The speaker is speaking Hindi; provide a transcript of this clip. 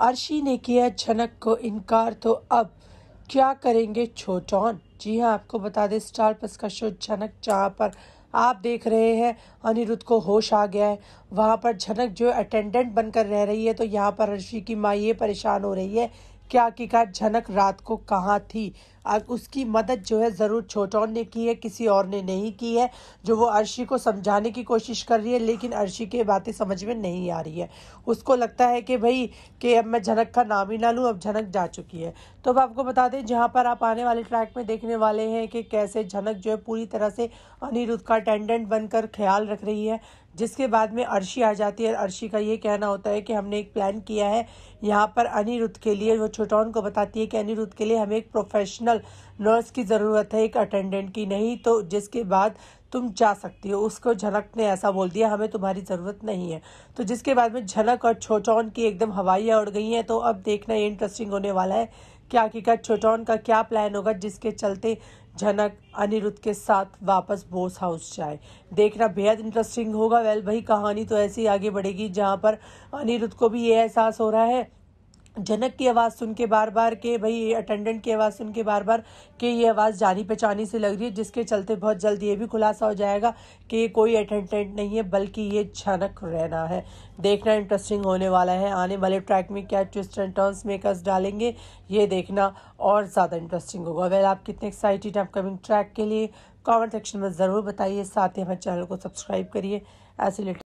अर्शी ने किया झनक को इनकार तो अब क्या करेंगे छोटौन जी हाँ आपको बता दें स्टार प्लस का शो झनक जहाँ पर आप देख रहे हैं अनिरुद्ध को होश आ गया है वहाँ पर झनक जो अटेंडेंट बनकर रह रही है तो यहाँ पर अर्शी की माँ ये परेशान हो रही है क्या हकीकत झनक रात को कहाँ थी उसकी मदद जो है ज़रूर छोटौन ने की है किसी और ने नहीं की है जो वो अर्शी को समझाने की कोशिश कर रही है लेकिन अर्शी की बातें समझ में नहीं आ रही है उसको लगता है कि भाई कि अब मैं झनक का नाम ही ना लूँ अब झनक जा चुकी है तो अब आपको बता दें जहाँ पर आप आने वाले ट्रैक में देखने वाले हैं कि कैसे झनक जो है पूरी तरह से अनिरुद्ध का अटेंडेंट बनकर ख्याल रख रही है जिसके बाद में अर्शी आ जाती है और अर्शी का ये कहना होता है कि हमने एक प्लान किया है यहाँ पर अनिरुद्ध के लिए वो छोटौन को बताती है कि अनिरुद्ध के लिए हमें एक प्रोफेशनल प्रोफेशनल नर्स की ज़रूरत है एक अटेंडेंट की नहीं तो जिसके बाद तुम जा सकती हो उसको झलक ने ऐसा बोल दिया हमें तुम्हारी ज़रूरत नहीं है तो जिसके बाद में झलक और छोचौन की एकदम हवाइयाँ उड़ गई हैं तो अब देखना ये इंटरेस्टिंग होने वाला है कि आखिरकार छोचौन का क्या प्लान होगा जिसके चलते झनक अनिरुद्ध के साथ वापस बोस हाउस जाए देखना बेहद इंटरेस्टिंग होगा वेल भाई कहानी तो ऐसी आगे बढ़ेगी जहाँ पर अनिरुद्ध को भी ये एहसास हो रहा है जनक की आवाज़ सुन के बार बार के भाई अटेंडेंट की आवाज़ सुन के बार बार के ये आवाज़ जानी पहचानी से लग रही है जिसके चलते बहुत जल्द ये भी खुलासा हो जाएगा कि ये कोई अटेंडेंट नहीं है बल्कि ये झनक रहना है देखना इंटरेस्टिंग होने वाला है आने वाले ट्रैक में क्या ट्विस्ट एंड टर्न्स मेकर्स डालेंगे ये देखना और ज़्यादा इंटरेस्टिंग होगा वेल आप कितने एक्साइटेड हैं अपकमिंग ट्रैक के लिए कॉमेंट सेक्शन में ज़रूर बताइए साथ ही हमारे चैनल को सब्सक्राइब करिए ऐसे